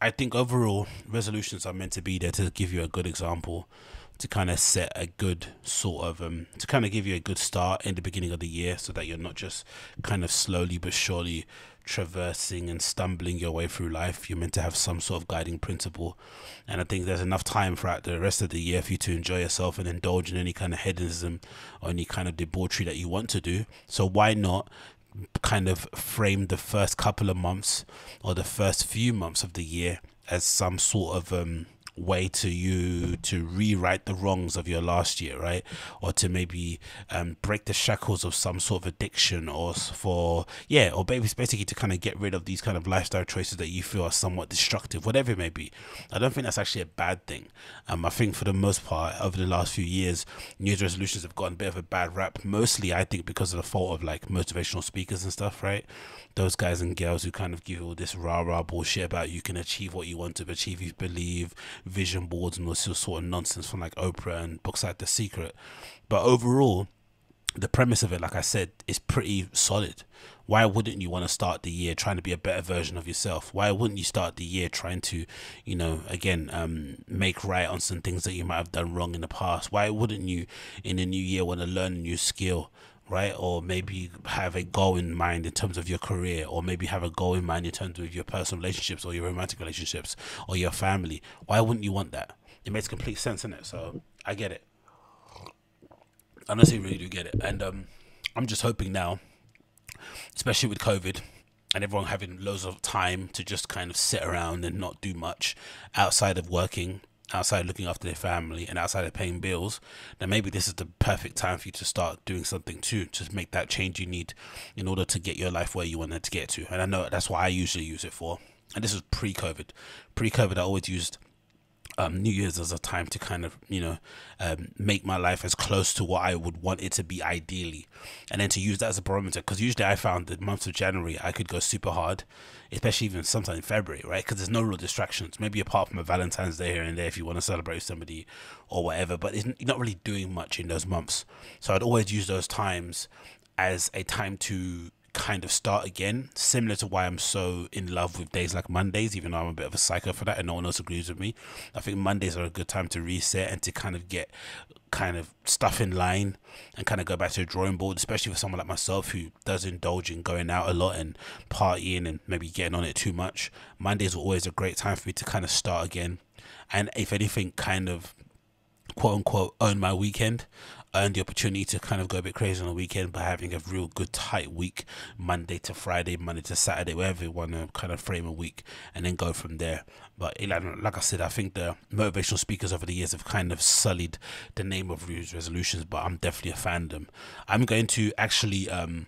I think overall resolutions are meant to be there to give you a good example, to kind of set a good sort of um to kind of give you a good start in the beginning of the year, so that you're not just kind of slowly but surely traversing and stumbling your way through life. You're meant to have some sort of guiding principle, and I think there's enough time throughout the rest of the year for you to enjoy yourself and indulge in any kind of hedonism or any kind of debauchery that you want to do. So why not kind of framed the first couple of months or the first few months of the year as some sort of um, way to you to rewrite the wrongs of your last year, right? Or to maybe um, break the shackles of some sort of addiction or for, yeah, or basically to kind of get rid of these kind of lifestyle choices that you feel are somewhat destructive, whatever it may be. I don't think that's actually a bad thing. Um, I think for the most part, over the last few years, New Year's resolutions have gotten a bit of a bad rap, mostly, I think, because of the fault of like motivational speakers and stuff, right? Those guys and girls who kind of give you all this rah rah bullshit about you can achieve what you want to achieve, you believe, vision boards and all this sort of nonsense from like Oprah and books like The Secret. But overall, the premise of it, like I said, is pretty solid. Why wouldn't you want to start the year trying to be a better version of yourself? Why wouldn't you start the year trying to, you know, again, um, make right on some things that you might have done wrong in the past? Why wouldn't you, in the new year, want to learn a new skill? right? Or maybe have a goal in mind in terms of your career, or maybe have a goal in mind in terms of your personal relationships or your romantic relationships or your family. Why wouldn't you want that? It makes complete sense in it. So I get it. I honestly really do get it. And um, I'm just hoping now, especially with COVID and everyone having loads of time to just kind of sit around and not do much outside of working outside looking after their family and outside of paying bills, then maybe this is the perfect time for you to start doing something too, to make that change you need in order to get your life where you want it to get to. And I know that's what I usually use it for. And this was pre COVID. Pre COVID, I always used um, New Year's as a time to kind of, you know, um, make my life as close to what I would want it to be ideally. And then to use that as a barometer, because usually I found the months of January, I could go super hard, especially even sometime in February, right? Because there's no real distractions, maybe apart from a Valentine's Day here and there if you want to celebrate somebody or whatever, but it's, you're not really doing much in those months. So I'd always use those times as a time to kind of start again, similar to why I'm so in love with days like Mondays, even though I'm a bit of a psycho for that and no one else agrees with me. I think Mondays are a good time to reset and to kind of get kind of stuff in line and kind of go back to a drawing board, especially for someone like myself who does indulge in going out a lot and partying and maybe getting on it too much. Mondays are always a great time for me to kind of start again and if anything, kind of quote unquote own my weekend earned the opportunity to kind of go a bit crazy on the weekend by having a real good tight week, Monday to Friday, Monday to Saturday, wherever you want to kind of frame a week, and then go from there. But like I said, I think the motivational speakers over the years have kind of sullied the name of Rue's resolutions, but I'm definitely a fan of them. I'm going to actually um,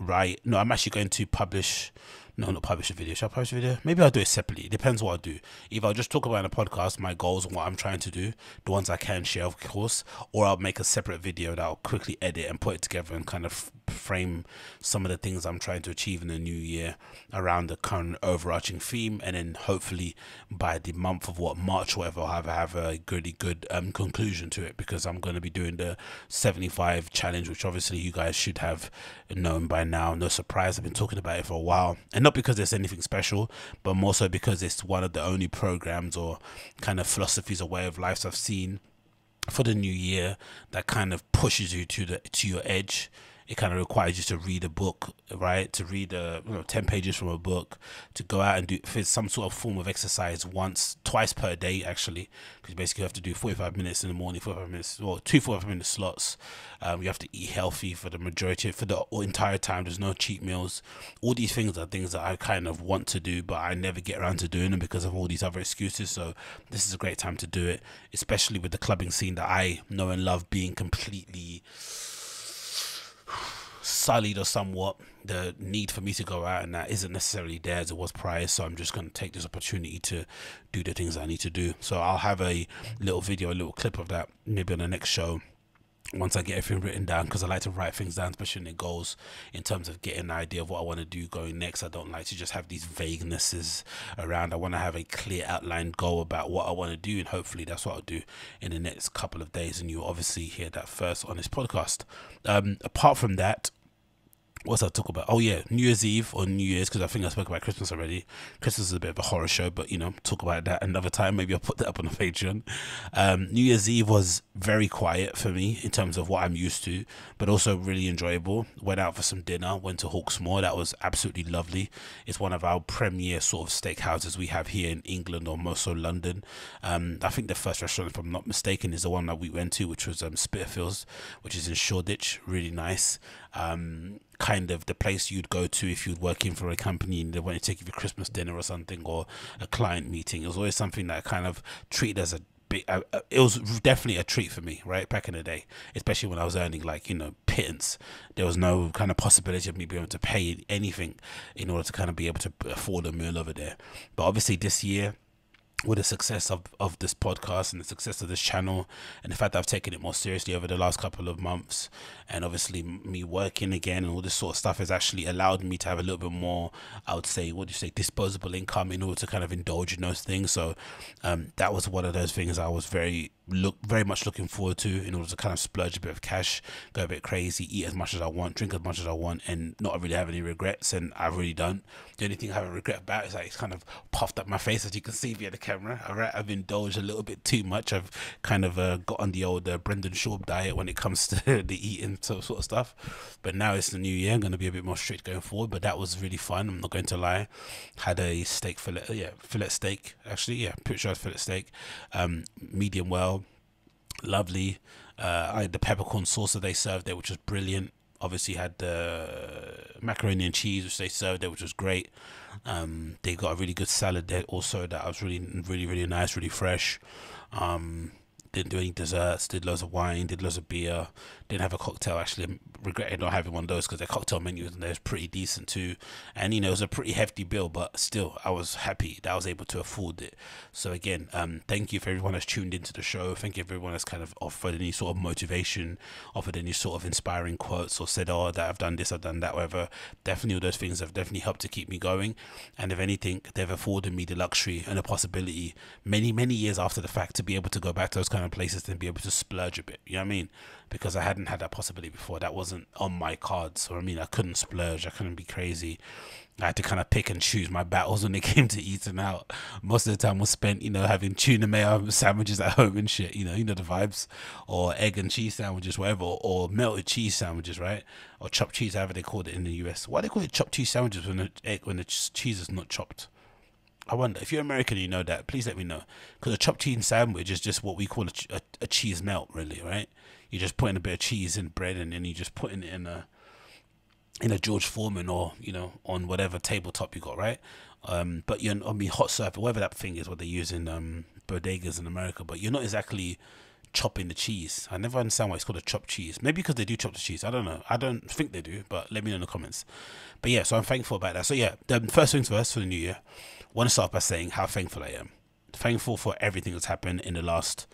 write, no, I'm actually going to publish no, not publish a video. Shall I publish a video? Maybe I'll do it separately. It depends what I do. Either I'll just talk about in a podcast my goals and what I'm trying to do, the ones I can share, of course, or I'll make a separate video that I'll quickly edit and put it together and kind of frame some of the things I'm trying to achieve in the new year around the current overarching theme. And then hopefully by the month of what, March, whatever, I'll have, have a really good um, conclusion to it because I'm going to be doing the 75 challenge, which obviously you guys should have known by now. No surprise, I've been talking about it for a while. And not because there's anything special, but more so because it's one of the only programs or kind of philosophies or way of lives I've seen for the new year that kind of pushes you to the to your edge it kind of requires you to read a book, right? To read a, you know, 10 pages from a book, to go out and do some sort of form of exercise once, twice per day, actually, because basically you have to do 45 minutes in the morning, 45 minutes, or well, two minute slots. Um, you have to eat healthy for the majority, for the entire time. There's no cheat meals. All these things are things that I kind of want to do, but I never get around to doing them because of all these other excuses. So this is a great time to do it, especially with the clubbing scene that I know and love being completely sullied or somewhat the need for me to go out and that isn't necessarily there as it was prior so i'm just going to take this opportunity to do the things i need to do so i'll have a little video a little clip of that maybe on the next show once I get everything written down because I like to write things down, especially in goals, in terms of getting an idea of what I want to do going next. I don't like to just have these vaguenesses around. I want to have a clear outlined goal about what I want to do, and hopefully that's what I'll do in the next couple of days. And you obviously hear that first on this podcast. Um, apart from that, what's I talk about? Oh yeah, New Year's Eve or New Year's because I think I spoke about Christmas already. Christmas is a bit of a horror show, but you know, talk about that another time. Maybe I'll put that up on the Patreon. Um, New Year's Eve was very quiet for me in terms of what I'm used to, but also really enjoyable. Went out for some dinner. Went to Hawksmoor. That was absolutely lovely. It's one of our premier sort of steakhouses we have here in England or most so London. Um, I think the first restaurant, if I'm not mistaken, is the one that we went to, which was um, Spitfields, which is in Shoreditch. Really nice. Um, kind of the place you'd go to if you'd working for a company and they wanted to take you for Christmas dinner or something or a client meeting. It was always something that I kind of treated as a big, uh, uh, it was definitely a treat for me, right? Back in the day, especially when I was earning like, you know, pittance, there was no kind of possibility of me being able to pay anything in order to kind of be able to afford a meal over there. But obviously this year, with the success of, of this podcast and the success of this channel and the fact that I've taken it more seriously over the last couple of months and obviously me working again and all this sort of stuff has actually allowed me to have a little bit more I would say what do you say disposable income in order to kind of indulge in those things so um, that was one of those things I was very look very much looking forward to in order to kind of splurge a bit of cash, go a bit crazy, eat as much as I want, drink as much as I want, and not really have any regrets. And I really don't. The only thing I have a regret about is that it's kind of puffed up my face, as you can see via the camera. All right, I've indulged a little bit too much. I've kind of uh, got on the old uh, Brendan Shaw diet when it comes to the eating sort of stuff. But now it's the new year. I'm going to be a bit more strict going forward. But that was really fun. I'm not going to lie. Had a steak fillet, yeah, fillet steak. Actually, yeah, pretty sure fillet steak. Um, medium well lovely. Uh, I had the peppercorn sauce that they served there, which was brilliant. Obviously, had the macaroni and cheese, which they served there, which was great. Um, they got a really good salad there also that was really, really, really nice, really fresh. Um, didn't do any desserts, did loads of wine, did loads of beer, didn't have a cocktail. Actually, regretted not having one of those because their cocktail menu was there is pretty decent too. And you know, it was a pretty hefty bill, but still, I was happy that I was able to afford it. So again, um, thank you for everyone that's tuned into the show. Thank you everyone that's kind of offered any sort of motivation, offered any sort of inspiring quotes, or said, "Oh, that I've done this, I've done that." Whatever. Definitely, those things have definitely helped to keep me going. And if anything, they've afforded me the luxury and the possibility, many many years after the fact, to be able to go back to those kind of certain places and be able to splurge a bit. You know what I mean? Because I hadn't had that possibility before. That wasn't on my cards. So I mean, I couldn't splurge. I couldn't be crazy. I had to kind of pick and choose my battles when it came to eating out. Most of the time was spent, you know, having tuna mayo sandwiches at home and shit. You know, you know the vibes, or egg and cheese sandwiches, whatever, or, or melted cheese sandwiches, right? Or chopped cheese, however they called it in the US. Why they call it chopped cheese sandwiches when the egg, when the cheese is not chopped? I wonder if you're American, you know that. Please let me know, because a chopped cheese sandwich is just what we call a, a, a, cheese melt, really, right? You're just putting a bit of cheese in bread, and then you're just putting it in a in a George Foreman or you know on whatever tabletop you got, right? Um, but you're on the hot surf, whatever that thing is, what they use in um, bodegas in America. But you're not exactly chopping the cheese. I never understand why it's called a chopped cheese. Maybe because they do chop the cheese. I don't know. I don't think they do, but let me know in the comments. But yeah, so I'm thankful about that. So yeah, the first things first for the new year. I want to start by saying how thankful I am. Thankful for everything that's happened in the last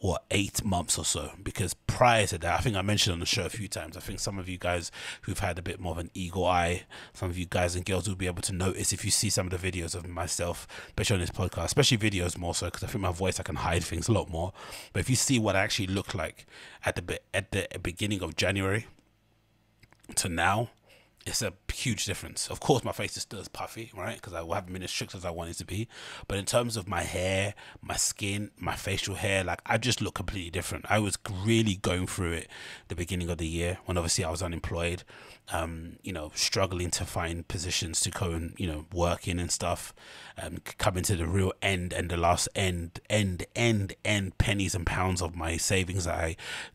what eight months or so because prior to that i think i mentioned on the show a few times i think some of you guys who've had a bit more of an eagle eye some of you guys and girls will be able to notice if you see some of the videos of myself especially on this podcast especially videos more so because i think my voice i can hide things a lot more but if you see what i actually look like at the at the beginning of january to now it's a huge difference. Of course, my face is still as puffy, right? Because I haven't been as strict as I wanted to be. But in terms of my hair, my skin, my facial hair, like I just look completely different. I was really going through it the beginning of the year when obviously I was unemployed, um, you know, struggling to find positions to go and, you know, work in and stuff, um, coming to the real end and the last end, end, end, end pennies and pounds of my savings. I,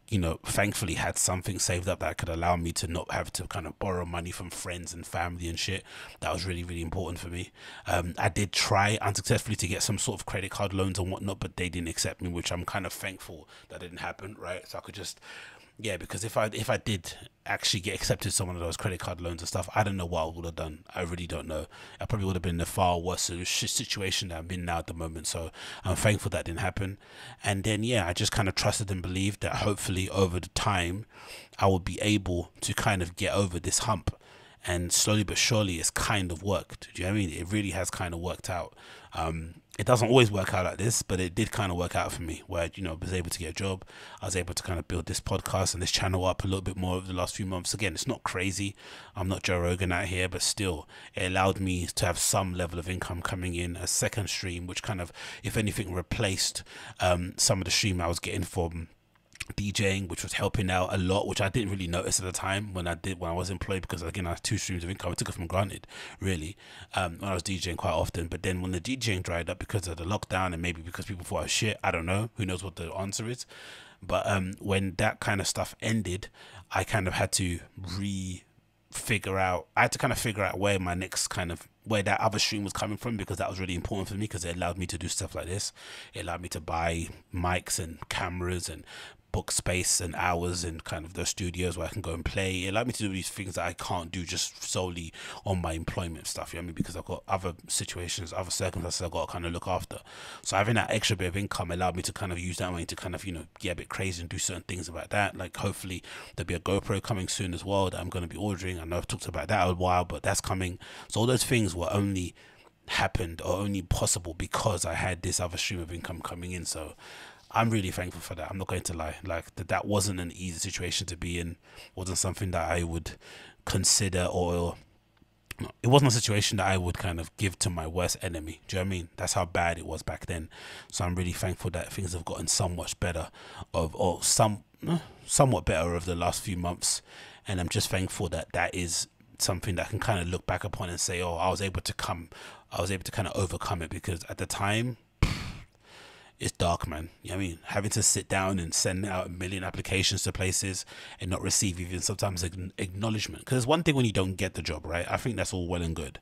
you know, thankfully had something saved up that could allow me to not have to kind of borrow money from friends and family and shit. That was really, really important for me. Um, I did try unsuccessfully to get some sort of credit card loans and whatnot, but they didn't accept me, which I'm kind of thankful that didn't happen, right? So I could just yeah, because if I if I did actually get accepted some of those credit card loans and stuff, I don't know what I would have done. I really don't know. I probably would have been in a far worse situation than I'm in now at the moment. So I'm thankful that didn't happen. And then yeah, I just kind of trusted and believed that hopefully over the time, I would be able to kind of get over this hump and slowly but surely it's kind of worked. Do you know what I mean? It really has kind of worked out. Um, it doesn't always work out like this, but it did kind of work out for me where, you know, I was able to get a job. I was able to kind of build this podcast and this channel up a little bit more over the last few months. Again, it's not crazy. I'm not Joe Rogan out here, but still, it allowed me to have some level of income coming in, a second stream, which kind of, if anything, replaced um, some of the stream I was getting from DJing, which was helping out a lot, which I didn't really notice at the time when I did when I was employed because again I had two streams of income. I took it from granted, really. Um, when I was DJing quite often, but then when the DJing dried up because of the lockdown and maybe because people thought I was shit, I don't know. Who knows what the answer is? But um, when that kind of stuff ended, I kind of had to re figure out I had to kind of figure out where my next kind of where that other stream was coming from because that was really important for me because it allowed me to do stuff like this. It allowed me to buy mics and cameras and book space and hours in kind of the studios where I can go and play. It allowed me to do these things that I can't do just solely on my employment stuff, you know I mean? Because I've got other situations, other circumstances I've got to kind of look after. So having that extra bit of income allowed me to kind of use that money to kind of, you know, get a bit crazy and do certain things about that. Like hopefully there'll be a GoPro coming soon as well that I'm going to be ordering. I know I've talked about that a while, but that's coming. So all those things were only happened or only possible because I had this other stream of income coming in. So I'm really thankful for that. I'm not going to lie. Like that, that wasn't an easy situation to be in. wasn't something that I would consider or it wasn't a situation that I would kind of give to my worst enemy. Do you know what I mean? That's how bad it was back then. So I'm really thankful that things have gotten so much better of or some somewhat better over the last few months. And I'm just thankful that that is something that I can kind of look back upon and say, oh, I was able to come, I was able to kind of overcome it because at the time it's dark, man. You know I mean? Having to sit down and send out a million applications to places and not receive even sometimes acknowledgement. Because it's one thing when you don't get the job, right? I think that's all well and good.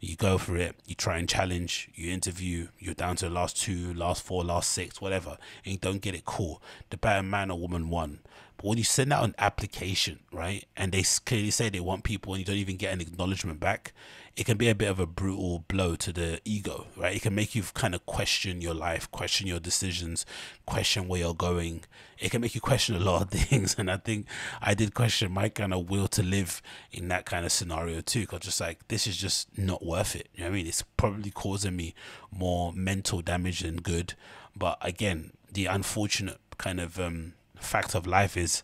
You go for it, you try and challenge, you interview, you're down to the last two, last four, last six, whatever, and you don't get it, cool. The better man or woman won. But when you send out an application, right, and they clearly say they want people and you don't even get an acknowledgement back, it can be a bit of a brutal blow to the ego, right? It can make you kind of question your life, question your decisions, question where you're going. It can make you question a lot of things. And I think I did question my kind of will to live in that kind of scenario too, because just like, this is just not worth it. You know what I mean? It's probably causing me more mental damage than good. But again, the unfortunate kind of, um, fact of life is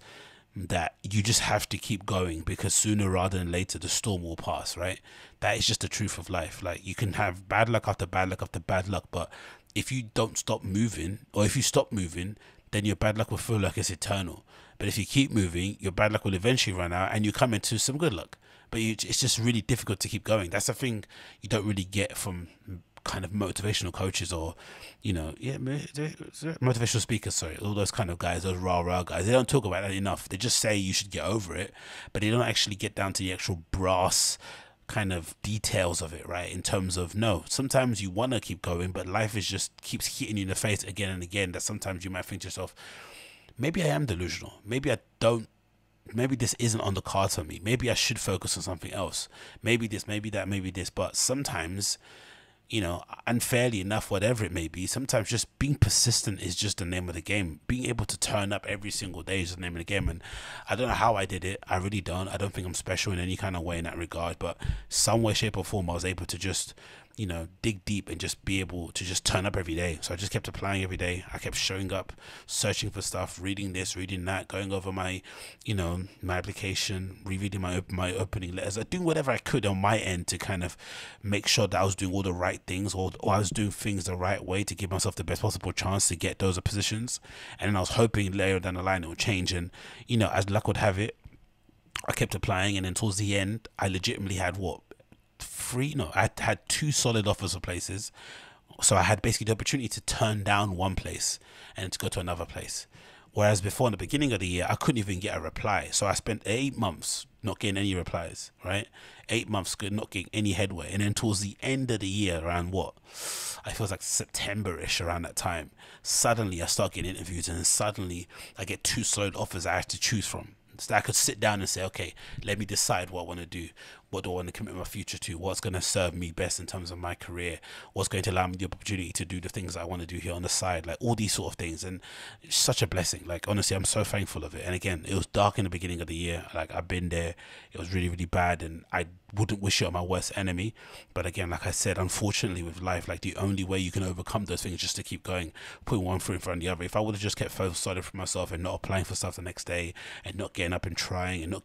that you just have to keep going because sooner rather than later the storm will pass, right? That is just the truth of life. Like you can have bad luck after bad luck after bad luck, but if you don't stop moving or if you stop moving, then your bad luck will feel like it's eternal. But if you keep moving, your bad luck will eventually run out and you come into some good luck. But you, it's just really difficult to keep going. That's the thing you don't really get from kind of motivational coaches or, you know, yeah, motivational speakers. Sorry, all those kind of guys, those rah rah guys. They don't talk about that enough. They just say you should get over it, but they don't actually get down to the actual brass kind of details of it, right? In terms of no, sometimes you want to keep going, but life is just keeps hitting you in the face again and again. That sometimes you might think to yourself, maybe I am delusional. Maybe I don't. Maybe this isn't on the cards for me. Maybe I should focus on something else. Maybe this, maybe that, maybe this. But sometimes you know, unfairly enough, whatever it may be, sometimes just being persistent is just the name of the game. Being able to turn up every single day is the name of the game. And I don't know how I did it. I really don't. I don't think I'm special in any kind of way in that regard. But some way, shape, or form, I was able to just you know, dig deep and just be able to just turn up every day. So I just kept applying every day. I kept showing up, searching for stuff, reading this, reading that, going over my, you know, my application, rereading my my opening letters, I doing whatever I could on my end to kind of make sure that I was doing all the right things or, or I was doing things the right way to give myself the best possible chance to get those positions. And then I was hoping later down the line it would change. And, you know, as luck would have it, I kept applying, and then towards the end, I legitimately had what three, no, I had two solid offers of places. So I had basically the opportunity to turn down one place and to go to another place. Whereas before, in the beginning of the year, I couldn't even get a reply. So I spent eight months not getting any replies, right? Eight months not getting any headway. And then towards the end of the year, around what? I feel like September ish, around that time, suddenly I start getting interviews and suddenly I get two solid offers I have to choose from. So I could sit down and say, okay, let me decide what I want to do what do I want to commit my future to, what's going to serve me best in terms of my career, what's going to allow me the opportunity to do the things I want to do here on the side, like all these sort of things. And it's such a blessing. Like, honestly, I'm so thankful of it. And again, it was dark in the beginning of the year. Like, I've been there, it was really, really bad. And I wouldn't wish it on my worst enemy. But again, like I said, unfortunately, with life, like the only way you can overcome those things is just to keep going, putting one foot in front of the other. If I would have just kept focused solid for myself and not applying for stuff the next day and not getting up and trying and not